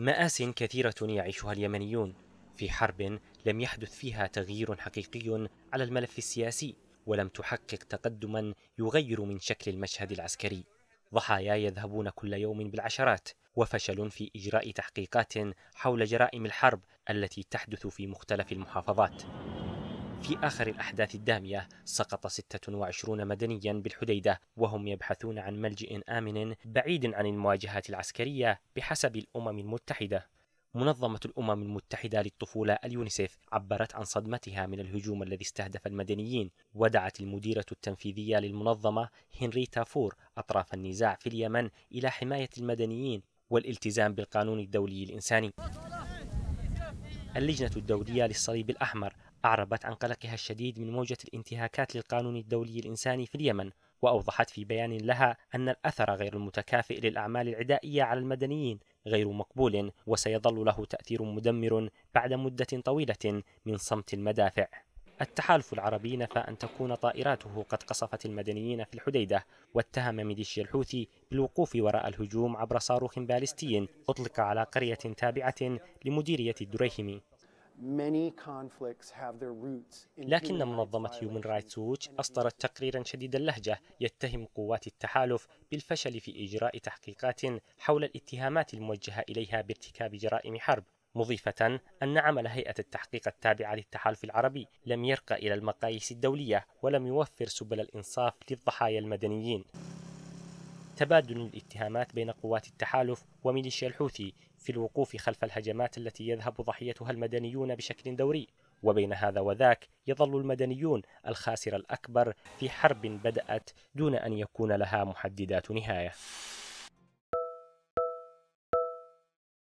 مآس كثيرة يعيشها اليمنيون في حرب لم يحدث فيها تغيير حقيقي على الملف السياسي ولم تحقق تقدما يغير من شكل المشهد العسكري ضحايا يذهبون كل يوم بالعشرات وفشل في اجراء تحقيقات حول جرائم الحرب التي تحدث في مختلف المحافظات في آخر الأحداث الدامية سقط 26 مدنيا بالحديدة وهم يبحثون عن ملجئ آمن بعيد عن المواجهات العسكرية بحسب الأمم المتحدة منظمة الأمم المتحدة للطفولة اليونيسيف عبرت عن صدمتها من الهجوم الذي استهدف المدنيين ودعت المديرة التنفيذية للمنظمة هنريتا فور أطراف النزاع في اليمن إلى حماية المدنيين والالتزام بالقانون الدولي الإنساني اللجنة الدولية للصليب الأحمر أعربت عن قلقها الشديد من موجة الانتهاكات للقانون الدولي الإنساني في اليمن وأوضحت في بيان لها أن الأثر غير المتكافئ للأعمال العدائية على المدنيين غير مقبول وسيظل له تأثير مدمر بعد مدة طويلة من صمت المدافع التحالف العربي نفى أن تكون طائراته قد قصفت المدنيين في الحديدة واتهم ميليشيا الحوثي بالوقوف وراء الهجوم عبر صاروخ باليستي أطلق على قرية تابعة لمديرية الدريهمي لكن منظمة Human رايتس ووتش أصدرت تقريرا شديد اللهجة يتهم قوات التحالف بالفشل في إجراء تحقيقات حول الاتهامات الموجهة إليها بارتكاب جرائم حرب مضيفة أن عمل هيئة التحقيق التابعة للتحالف العربي لم يرقى إلى المقاييس الدولية ولم يوفر سبل الإنصاف للضحايا المدنيين تبادل الاتهامات بين قوات التحالف وميليشيا الحوثي في الوقوف خلف الهجمات التي يذهب ضحيتها المدنيون بشكل دوري وبين هذا وذاك يظل المدنيون الخاسر الأكبر في حرب بدأت دون أن يكون لها محددات نهاية